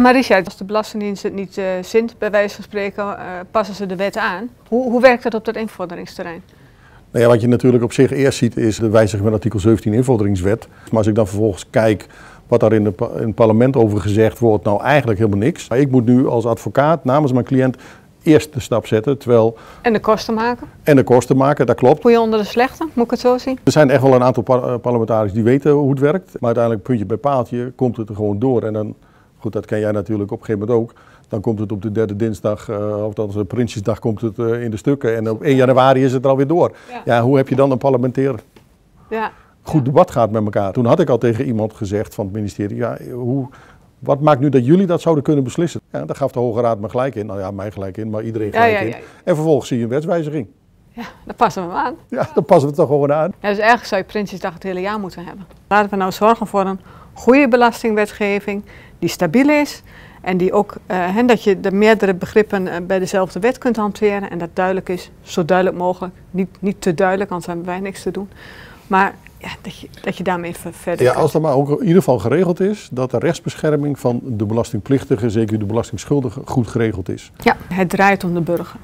maar Richard, als de Belastingdienst het niet uh, zint, bij wijze van spreken, eh, passen ze de wet aan. Hoe, hoe werkt dat op dat invorderingsterrein? Nou ja, wat je natuurlijk op zich eerst ziet is de wijziging van artikel 17 invorderingswet. Maar als ik dan vervolgens kijk wat daar in, de, in het parlement over gezegd wordt, nou eigenlijk helemaal niks. ik moet nu als advocaat namens mijn cliënt eerst de stap zetten, terwijl... En de kosten maken? En de kosten maken, dat klopt. Goeie onder de slechte, moet ik het zo zien? Er zijn echt wel een aantal eh, parlementariërs die weten hoe het werkt. Maar uiteindelijk puntje bij paaltje komt het er gewoon door en dan Goed, dat ken jij natuurlijk op een gegeven moment ook. Dan komt het op de derde dinsdag, eh, of dan Prinsjesdag komt het eh, in de stukken. En op 1 januari is het er alweer door. Ja, hoe heb je dan een parlementair ja. goed debat gehad met elkaar? Toen had ik al tegen iemand gezegd van het ministerie, ja, hoe, wat maakt nu dat jullie dat zouden kunnen beslissen? Ja, daar gaf de Hoge Raad me gelijk in. Nou ja, mij gelijk in, maar iedereen gelijk in. En vervolgens zie je een wetswijziging. Ja, dan passen we hem aan. Ja, dan passen we het toch gewoon aan. Ja, dus ergens zou je Prinsjesdag het hele jaar moeten hebben. Laten we nou zorgen voor een goede belastingwetgeving die stabiel is. En die ook, uh, dat je de meerdere begrippen eh, bij dezelfde wet kunt hanteren. En dat duidelijk is, zo duidelijk mogelijk. Niet, niet te duidelijk, anders hebben wij niks te doen. Maar ja, dat, je, dat je daarmee verder. Ja, als dat maar ook in ieder geval geregeld is, dat de rechtsbescherming van de belastingplichtige, zeker de belastingschuldige, goed geregeld is. Ja, het draait om de burger.